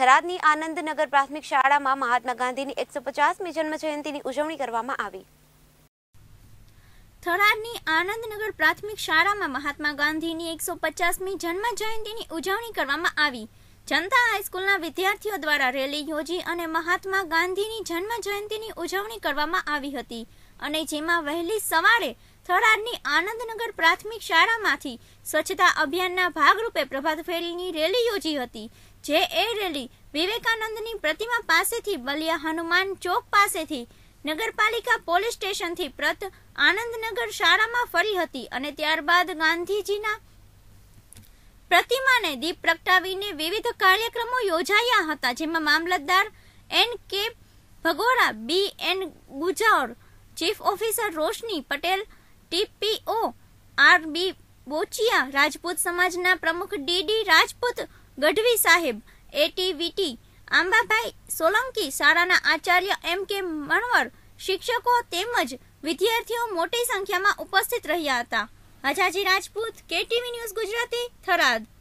થરાદની આનંદનગર પ્રાથમિક શાળામાં મહાત્મા ગાંધીની એકસો પચાસમી જન્મ જયંતિની ઉજવણી કરવામાં આવી થરાદની આનંદનગર પ્રાથમિક શાળામાં મહાત્મા ગાંધીની એકસો પચાસમી જન્મ જયંતિની ઉજવણી કરવામાં આવી જનતા હાઈસ્કૂલના વિદ્યાર્થીઓ દ્વારા રેલી યોજી અને મહાત્મા ગાંધીની જન્મ જયંતિની ઉજવણી કરવામાં આવી હતી અને જેમાં વહેલી સવારે થરાદની આનંદનગર પ્રાથમિક શાળામાંથી સ્વચ્છતા અભિયાનના ભાગરૂપે પ્રભાત ફેરીની રેલી યોજી હતી જે એ રેલી વિવેકાનંદની પ્રતિમા પાસેથી બલિયા હનુમાન ચોક પાસેથી નગરપાલિકા પોલીસ સ્ટેશનથી પ્રત આનંદનગર શાળામાં ફરી હતી અને ત્યારબાદ ગાંધીજીના પ્રતિમાને દીપ પ્રગટાવીને વિવિધ કાર્યક્રમો યોજાયા હતા જેમાં મામલતદાર N K Bhagora B N Gujar chief officer Roshni Patel TPO R B Bochiya Rajput સમાજના પ્રમુખ ડીડી રાજપૂત ગઢવી સાહેબ એટીવીટી આંબાભાઈ સોલંકી શાળાના આચાર્ય એમ કે મણવર શિક્ષકો તેમજ વિદ્યાર્થીઓ મોટી સંખ્યામાં ઉપસ્થિત રહ્યા હતા હજાજી રાજપૂત કેટીવી ન્યૂઝ ગુજરાતી થરાદ